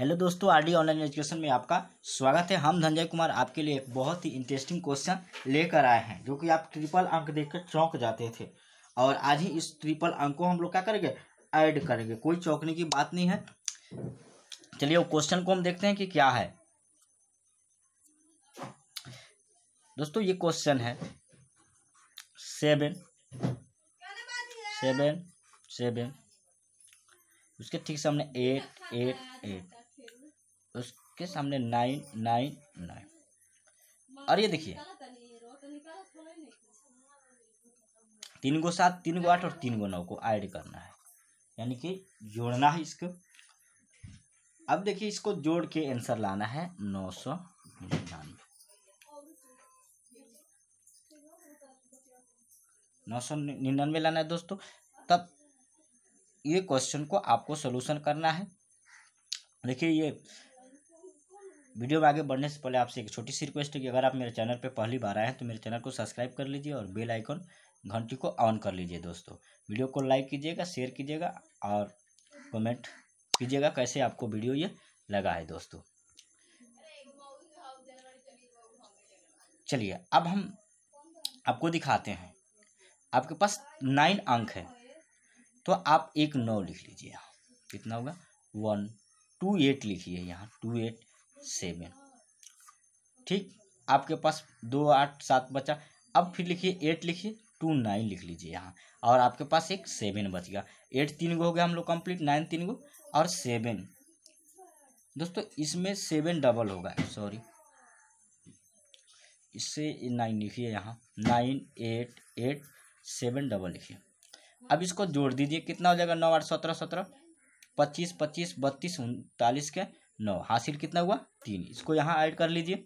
hello दोस्तों RD online education में आपका स्वागत है हम धनजय कुमार आपके लिए बहुत ही इंटरेस्टिंग क्वेश्चन लेकर आए हैं जो कि आप ट्रिपल अंक देखकर चौंक जाते थे और आज ही इस ट्रिपल अंक को हम लोग क्या करेंगे ऐड करेंगे कोई चौंकने की बात नहीं है चलिए वो क्वेश्चन को हम देखते हैं कि क्या है दोस्तों ये क्वेश्चन है सेवन सेवन सेवन उसके ठीक सामने एट एट एट उसके सामने नाइन नाइन नाइन और ये देखिए तीन गो सात तीन गो आठ और तीन गो नौ को ऐड करना है यानी कि जोड़ना है इसको अब देखिए इसको जोड़ के आंसर लाना है नौ सौ निन्यानवे नौ सौ निन्यानवे लाना है दोस्तों तब ये क्वेश्चन को आपको सोल्यूशन करना है देखिए ये वीडियो में आगे बढ़ने से पहले आपसे एक छोटी सी रिक्वेस्ट है कि अगर आप मेरे चैनल पर पहली बार आए हैं तो मेरे चैनल को सब्सक्राइब कर लीजिए और बेल आइकन घंटी को ऑन कर लीजिए दोस्तों वीडियो को लाइक कीजिएगा शेयर कीजिएगा और कमेंट कीजिएगा कैसे आपको वीडियो ये लगा है दोस्तों चलिए अब हम आपको दिखाते हैं आपके पास नाइन अंक है तो आप एक नौ लिख लीजिए यहाँ कितना होगा वन टू एट लिखिए यहाँ टू एट सेवन ठीक आपके पास दो आठ सात बचा अब फिर लिखिए एट लिखिए टू नाइन लिख लीजिए यहाँ और आपके पास एक सेवन बच गया एट तीन गो हो गया हम लोग कंप्लीट नाइन तीन गो और सेवन दोस्तों इसमें सेवन डबल होगा सॉरी इससे नाइन लिखिए यहाँ nine eight eight seven double लिखिए अब इसको जोड़ दीजिए कितना हो जाएगा नौ आठ सत्रह सत्रह पच्चीस पच्चीस बत्तीस उनतालीस के नौ हासिल कितना हुआ तीन इसको यहाँ ऐड कर लीजिए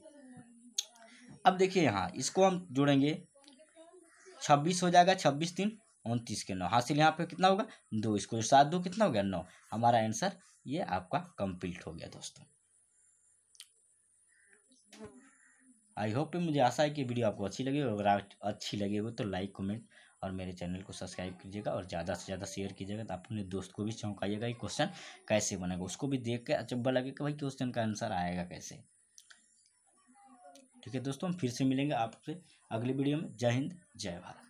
अब देखिए यहाँ इसको हम जोड़ेंगे छब्बीस हो जाएगा छब्बीस तीन उनतीस के नौ हासिल यहाँ पे कितना होगा दो इसको सात दो कितना हो गया नौ हमारा आंसर ये आपका कंप्लीट हो गया दोस्तों आई होप मुझे आशा है कि वीडियो आपको अच्छी लगी अगर अच्छी लगी हो तो लाइक कमेंट और मेरे चैनल को सब्सक्राइब कीजिएगा और ज़्यादा से ज़्यादा शेयर कीजिएगा तो आप अपने दोस्त को भी चौंकाइएगा कि क्वेश्चन कैसे बनेगा उसको भी देख के अचब्बा लगेगा कि भाई क्वेश्चन का आंसर आएगा कैसे ठीक है दोस्तों हम फिर से मिलेंगे आपसे अगले वीडियो में जय हिंद जय भारत